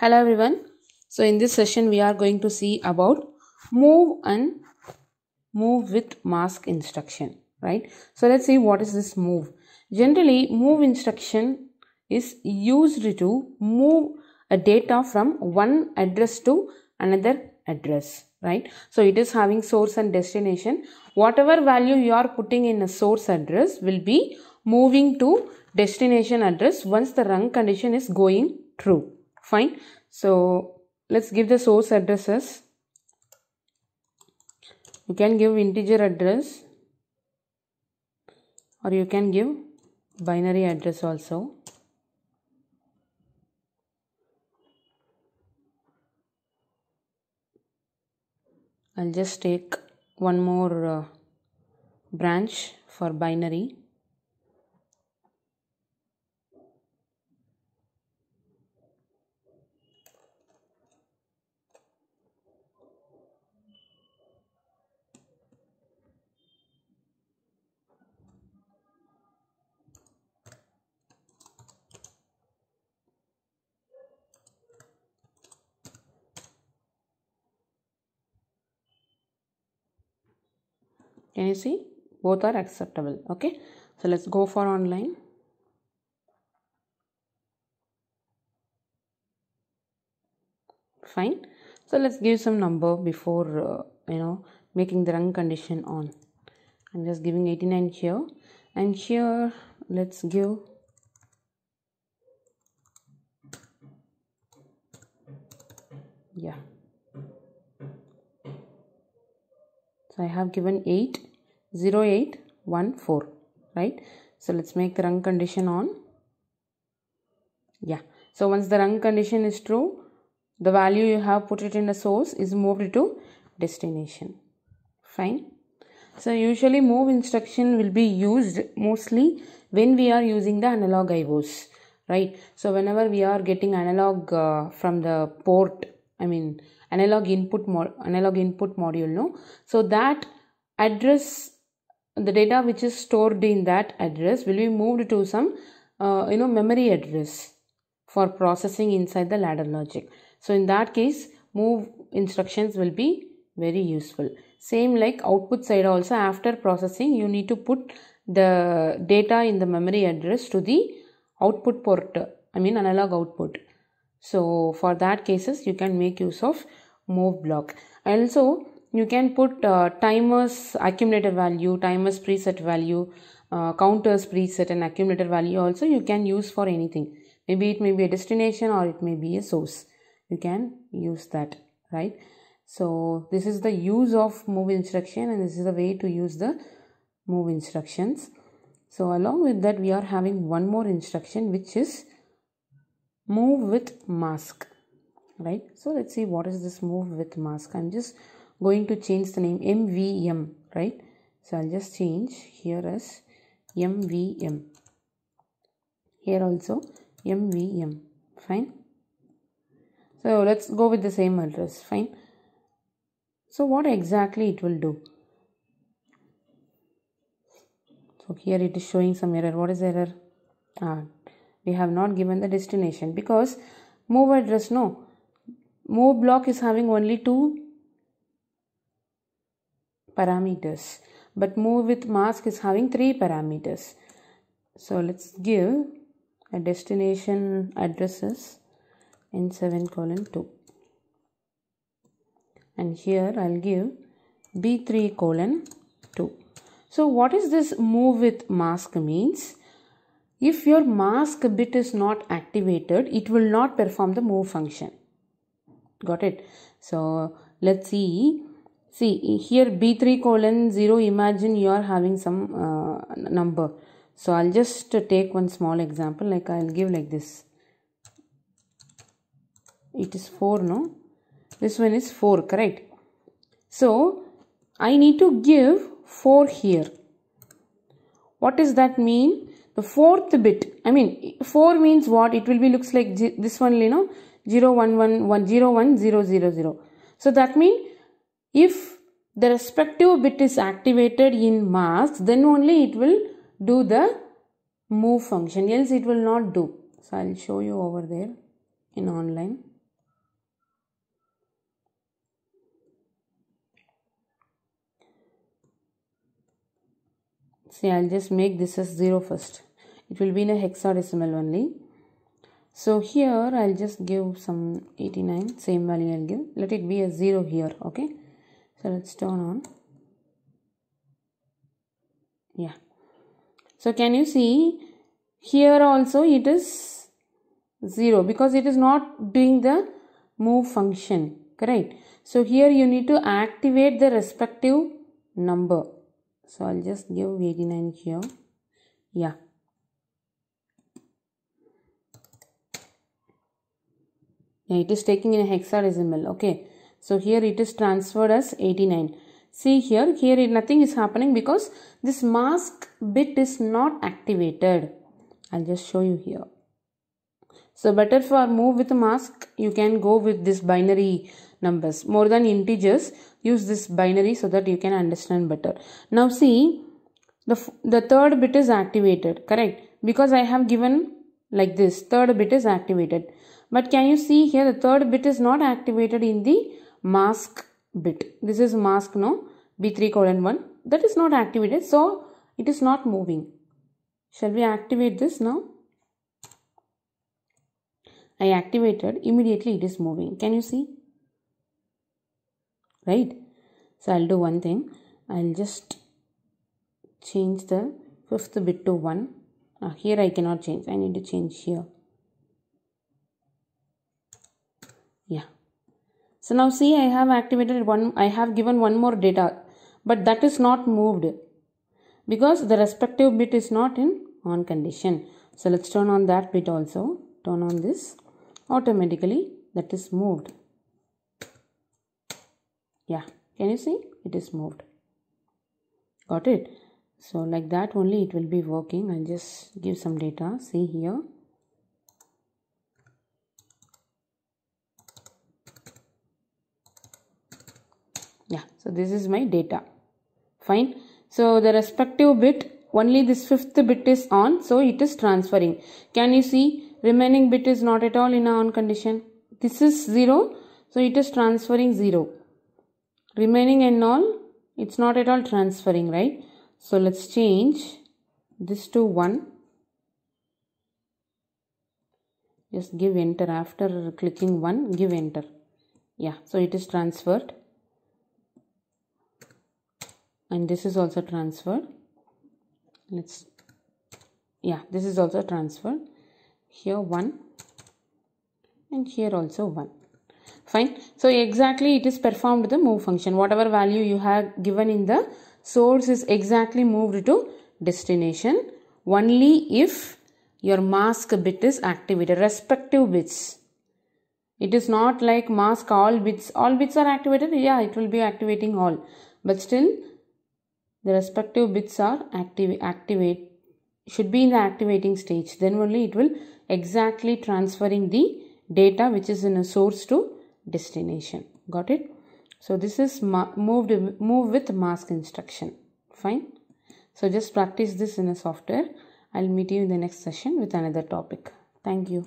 hello everyone so in this session we are going to see about move and move with mask instruction right so let's see what is this move generally move instruction is used to move a data from one address to another address right so it is having source and destination whatever value you are putting in a source address will be moving to destination address once the run condition is going true fine so let's give the source addresses you can give integer address or you can give binary address also I'll just take one more uh, branch for binary can you see both are acceptable okay so let's go for online fine so let's give some number before uh, you know making the run condition on i'm just giving 89 here and here let's give yeah So I have given 8, 0, 8, 1, 4, right? So let's make the run condition on. Yeah. So once the run condition is true, the value you have put it in the source is moved to destination. Fine. So usually move instruction will be used mostly when we are using the analog IOs, right? So whenever we are getting analog uh, from the port, I mean analog input analog input module no so that address the data which is stored in that address will be moved to some uh, you know memory address for processing inside the ladder logic so in that case move instructions will be very useful same like output side also after processing you need to put the data in the memory address to the output port i mean analog output so for that cases you can make use of move block also you can put uh, timers accumulator value timers preset value uh, counters preset and accumulator value also you can use for anything maybe it may be a destination or it may be a source you can use that right so this is the use of move instruction and this is the way to use the move instructions so along with that we are having one more instruction which is move with mask right so let's see what is this move with mask i'm just going to change the name mvm right so i'll just change here as mvm here also mvm fine so let's go with the same address fine so what exactly it will do so here it is showing some error what is error ah, we have not given the destination because move address no move block is having only two parameters but move with mask is having three parameters so let's give a destination addresses in 7 colon 2 and here I'll give b3 colon 2 so what is this move with mask means if your mask bit is not activated it will not perform the move function got it so let's see see here b3 colon 0 imagine you are having some uh, number so i'll just take one small example like i'll give like this it is 4 no this one is 4 correct so i need to give 4 here what does that mean the fourth bit i mean 4 means what it will be looks like this one you know 011101000. So that means if the respective bit is activated in mask, then only it will do the move function, else it will not do. So I'll show you over there in online. See, I'll just make this as 0 first. It will be in a hexadecimal only so here i'll just give some 89 same value i'll give let it be a 0 here okay so let's turn on yeah so can you see here also it is 0 because it is not doing the move function correct so here you need to activate the respective number so i'll just give 89 here yeah yeah, it is taking in hexadecimal okay so here it is transferred as 89 see here here nothing is happening because this mask bit is not activated i'll just show you here so better for move with mask you can go with this binary numbers more than integers use this binary so that you can understand better now see the the third bit is activated correct because i have given like this third bit is activated but can you see here the third bit is not activated in the mask bit. This is mask no B3 colon 1 that is not activated so it is not moving. Shall we activate this now? I activated immediately it is moving. Can you see? Right? So I'll do one thing. I'll just change the fifth bit to 1. Now ah, here I cannot change. I need to change here. So now see I have activated one, I have given one more data but that is not moved because the respective bit is not in on condition. So let's turn on that bit also, turn on this automatically that is moved. Yeah, can you see? It is moved. Got it? So like that only it will be working. I'll just give some data. See here. yeah so this is my data fine so the respective bit only this fifth bit is on so it is transferring can you see remaining bit is not at all in a on condition this is 0 so it is transferring 0 remaining and all it's not at all transferring right so let's change this to 1 just give enter after clicking 1 give enter yeah so it is transferred and this is also transferred let's yeah this is also transferred here one and here also one fine so exactly it is performed the move function whatever value you have given in the source is exactly moved to destination only if your mask bit is activated respective bits it is not like mask all bits all bits are activated yeah it will be activating all but still the respective bits are active activate should be in the activating stage then only it will exactly transferring the data which is in a source to destination got it so this is moved move with mask instruction fine so just practice this in a software i'll meet you in the next session with another topic thank you